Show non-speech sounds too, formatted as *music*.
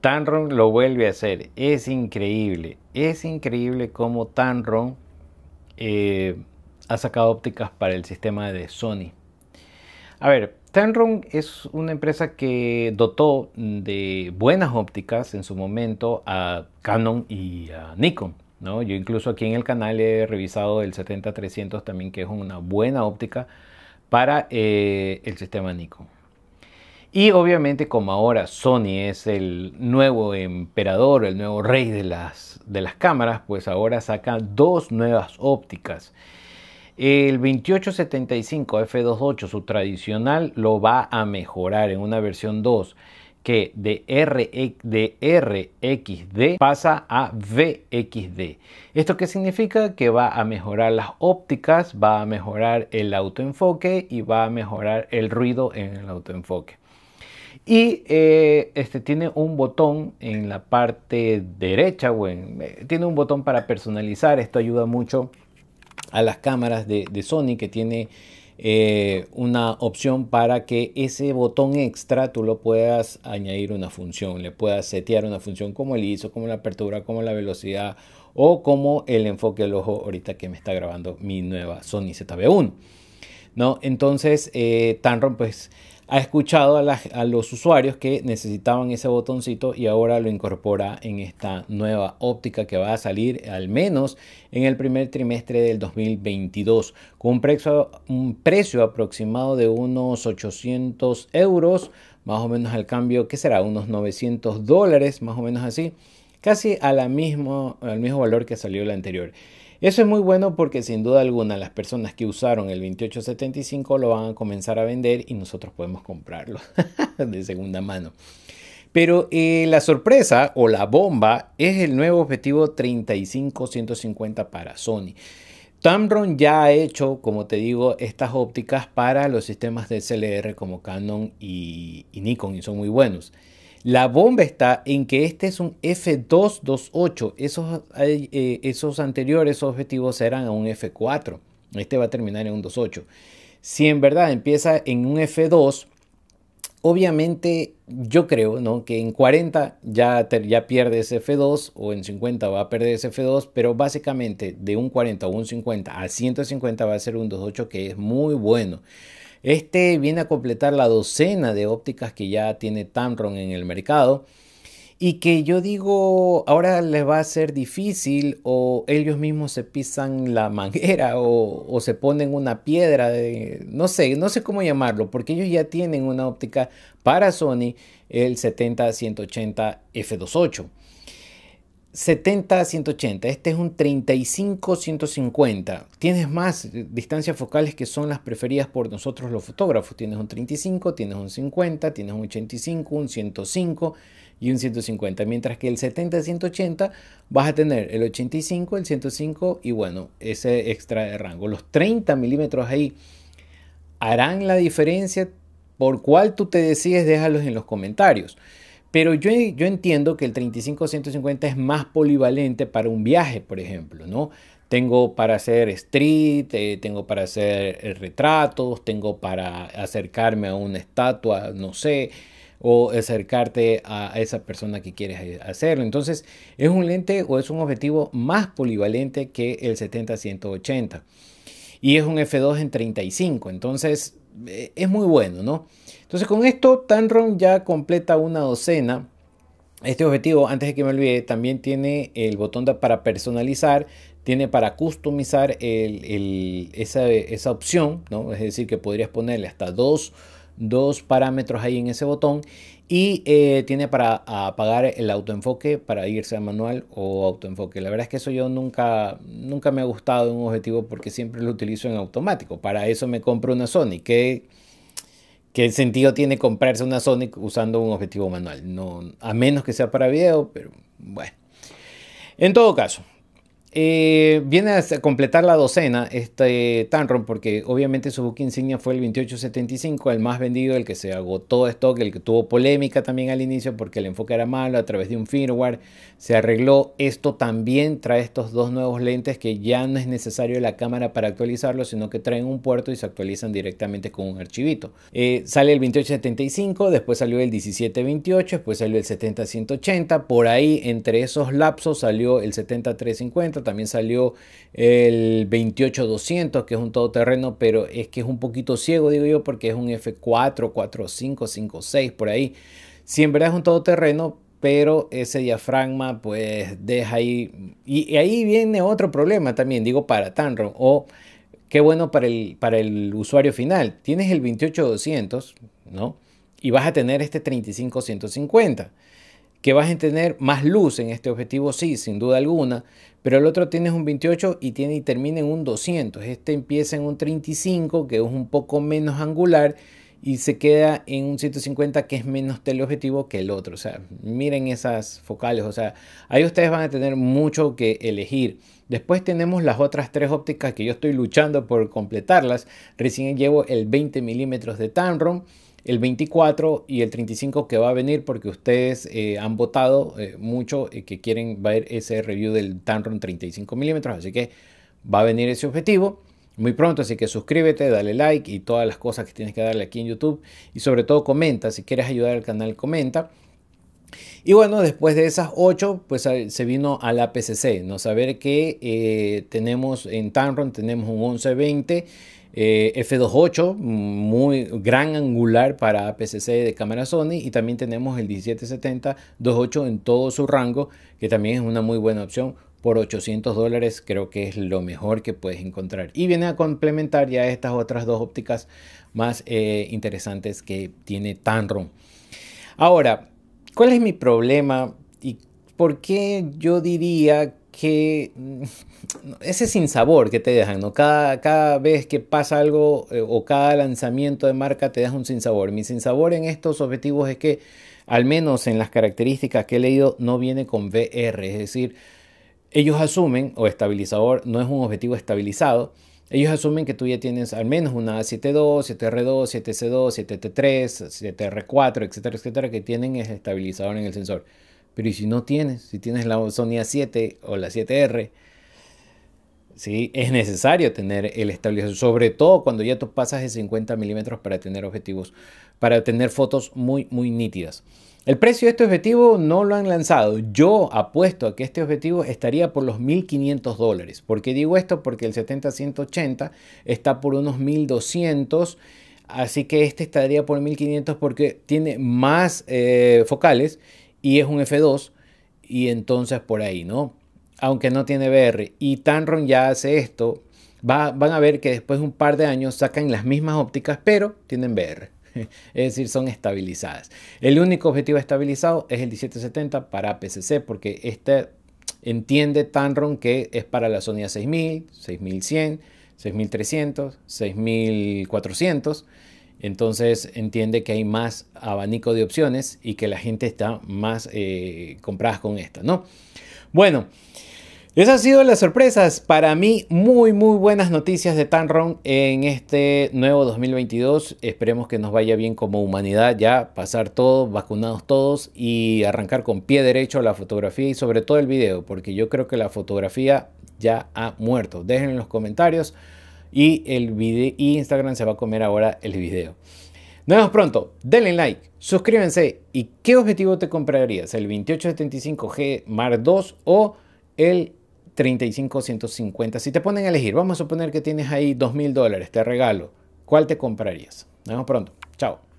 Tanron lo vuelve a hacer. Es increíble. Es increíble cómo Tanron eh, ha sacado ópticas para el sistema de Sony. A ver, Tanron es una empresa que dotó de buenas ópticas en su momento a Canon y a Nikon. ¿no? Yo incluso aquí en el canal he revisado el 70-300 también, que es una buena óptica para eh, el sistema Nikon. Y obviamente como ahora Sony es el nuevo emperador, el nuevo rey de las, de las cámaras, pues ahora saca dos nuevas ópticas. El 2875 F28, su tradicional, lo va a mejorar en una versión 2 que de, RXD pasa a VXD. ¿Esto qué significa? Que va a mejorar las ópticas, va a mejorar el autoenfoque y va a mejorar el ruido en el autoenfoque. Y eh, este, tiene un botón en la parte derecha, eh, tiene un botón para personalizar. Esto ayuda mucho a las cámaras de, Sony que tiene eh, una opción para que ese botón extra tú lo puedas añadir una función, le puedas setear una función como el ISO, como la apertura, como la velocidad o como el enfoque del ojo ahorita que me está grabando mi nueva Sony ZV1. ¿No? Entonces, Tanron pues ha escuchado a, los usuarios que necesitaban ese botoncito y ahora lo incorpora en esta nueva óptica que va a salir al menos en el primer trimestre del 2022 con un precio, aproximado de unos 800 euros más o menos al cambio que será unos 900 dólares más o menos así casi mismo, al mismo valor que salió la anterior eso es muy bueno porque sin duda alguna las personas que usaron el 2875 lo van a comenzar a vender y nosotros podemos comprarlo *laughs* de segunda mano. Pero eh, la sorpresa o la bomba es el nuevo objetivo 35-150 para Sony. Tamron ya ha hecho, como te digo, estas ópticas para los sistemas de SLR como Canon y, y Nikon y son muy buenos. La bomba está en que este es un F228. Esos, eh, esos anteriores objetivos eran a un F4. Este va a terminar en un 28. Si en verdad empieza en un F2, obviamente yo creo ¿no? que en 40 ya, pierde ese F2 o en 50 va a perder ese F2, pero básicamente de un 40 o un 50 a 150 va a ser un 28 que es muy bueno. Este viene a completar la docena de ópticas que ya tiene Tamron en el mercado y que yo digo ahora les va a ser difícil o ellos mismos se pisan la manguera *laughs* o, se ponen una piedra, no sé, no sé cómo llamarlo, porque ellos ya tienen una óptica para Sony el 70-180 f28. 70 180, este es un 35 150. Tienes más distancias focales que son las preferidas por nosotros los fotógrafos. Tienes un 35, tienes un 50, tienes un 85, un 105 y un 150. Mientras que el 70 180 vas a tener el 85, el 105 y bueno, ese extra de rango. Los 30 milímetros ahí harán la diferencia. ¿Por cuál tú te decides? Déjalos en los comentarios. Pero yo, yo entiendo que el 35-150 es más polivalente para un viaje, por ejemplo, ¿no? Tengo para hacer street, eh, tengo para hacer eh, retratos, tengo para acercarme a una estatua, no sé, o acercarte a esa persona que quieres eh, hacerlo. Entonces, es un lente o es un objetivo más polivalente que el 70-180 y es un f2 en 35. Entonces, es muy bueno, ¿no? Entonces con esto Tanron ya completa una docena. Este objetivo, antes de que me olvide, también tiene el botón para personalizar, tiene para customizar el, esa, esa, opción, ¿no? Es decir, que podrías ponerle hasta dos dos parámetros ahí en ese botón y eh, tiene para apagar el autoenfoque para irse a manual o autoenfoque. La verdad es que eso yo nunca, nunca me ha gustado un objetivo porque siempre lo utilizo en automático. Para eso me compro una Sony. ¿Qué, qué sentido tiene comprarse una Sony usando un objetivo manual? No, a menos que sea para video, pero bueno. En todo caso, eh, viene a completar la docena este Tanron porque obviamente su book insignia fue el 2875, el más vendido, el que se agotó esto stock, el que tuvo polémica también al inicio porque el enfoque era malo a través de un firmware, se arregló. Esto también trae estos dos nuevos lentes que ya no es necesario la cámara para actualizarlo, sino que traen un puerto y se actualizan directamente con un archivito. Eh, sale el 2875, después salió el 1728, después salió el 70180, por ahí entre esos lapsos salió el 70350 también salió el 28200, que es un todoterreno, pero es que es un poquito ciego, digo yo, porque es un F4, 45, 56 por ahí. Si en verdad es un todoterreno, pero ese diafragma pues deja ahí y, ahí viene otro problema también digo para Tanro o qué bueno para el para el usuario final tienes el 28200 no y vas a tener este 35-150 que vas a tener más luz en este objetivo, sí, sin duda alguna, pero el otro tiene un 28 y, tiene, y termina en un 200. Este empieza en un 35, que es un poco menos angular, y se queda en un 150 que es menos teleobjetivo que el otro. O sea, miren esas focales. O sea, ahí ustedes van a tener mucho que elegir. Después tenemos las otras tres ópticas que yo estoy luchando por completarlas. Recién llevo el 20 milímetros de Tamron el 24 y el 35 que va a venir porque ustedes eh, han votado eh, mucho y eh, que quieren ver ese review del Tanron 35 milímetros, así que va a venir ese objetivo muy pronto, así que suscríbete, dale like y todas las cosas que tienes que darle aquí en YouTube y sobre todo comenta, si quieres ayudar al canal comenta. Y bueno, después de esas 8, pues ah, se vino a la PCC, ¿no? Saber que tenemos en Tamron, tenemos un 1120 eh, F28, muy gran angular para pcc de cámara Sony y también tenemos el 1770 28 en todo su rango, que también es una muy buena opción por 800 dólares creo que es lo mejor que puedes encontrar y viene a complementar ya estas otras dos ópticas más eh, interesantes que tiene Tamron ahora cuál es mi problema y por qué yo diría que mm, *laughs* ese sabor que te dejan, Cada, vez que pasa algo eh, o cada lanzamiento de marca te deja un sinsabor. Mi sinsabor en estos objetivos es que, al menos en las características que he leído, no viene con VR, es decir, ellos asumen, o estabilizador no es un objetivo estabilizado, ellos asumen que tú ya tienes al menos una A72, 7R2, 7C2, 7T3, 7R4, etcétera, etcétera, que tienen ese estabilizador en el sensor. Pero ¿y si no tienes? Si tienes la Sony A7 o la 7R, ¿sí? es necesario tener el estabilizador, sobre todo cuando ya tú pasas de 50 milímetros para tener objetivos, para tener fotos muy, muy nítidas. El precio de este objetivo no lo han lanzado. Yo apuesto a que este objetivo estaría por los 1.500 dólares. ¿Por qué digo esto? Porque el 70-180 está por unos 1.200. Así que este estaría por 1.500 porque tiene más eh, focales y es un F2 y entonces por ahí, ¿no? Aunque no tiene BR. Y Tanron ya hace esto. van a ver que después de un par de años sacan las mismas ópticas, pero tienen BR. *laughs* Es decir, son estabilizadas. El único objetivo estabilizado es el 1770 para PCC, porque este entiende Tanron que es para la a 6000, 6100, 6300, 6400 entonces entiende que hay más abanico de opciones y que la gente está más eh, comprada con esta, ¿no? Bueno, esas han sido las sorpresas. Para mí, muy, muy buenas noticias de Tanron en este nuevo 2022. Esperemos que nos vaya bien como humanidad ya, pasar todos, vacunados todos y arrancar con pie derecho la fotografía y sobre todo el video, porque yo creo que la fotografía ya ha muerto. Dejen en los comentarios y, el y Instagram se va a comer ahora el video. Nos vemos pronto, denle like, suscríbanse y ¿qué objetivo te comprarías? ¿El 2875G Mark II o el 35150? Si te ponen a elegir, vamos a suponer que tienes ahí 2.000 dólares, te regalo. ¿Cuál te comprarías? Nos vemos pronto. Chao.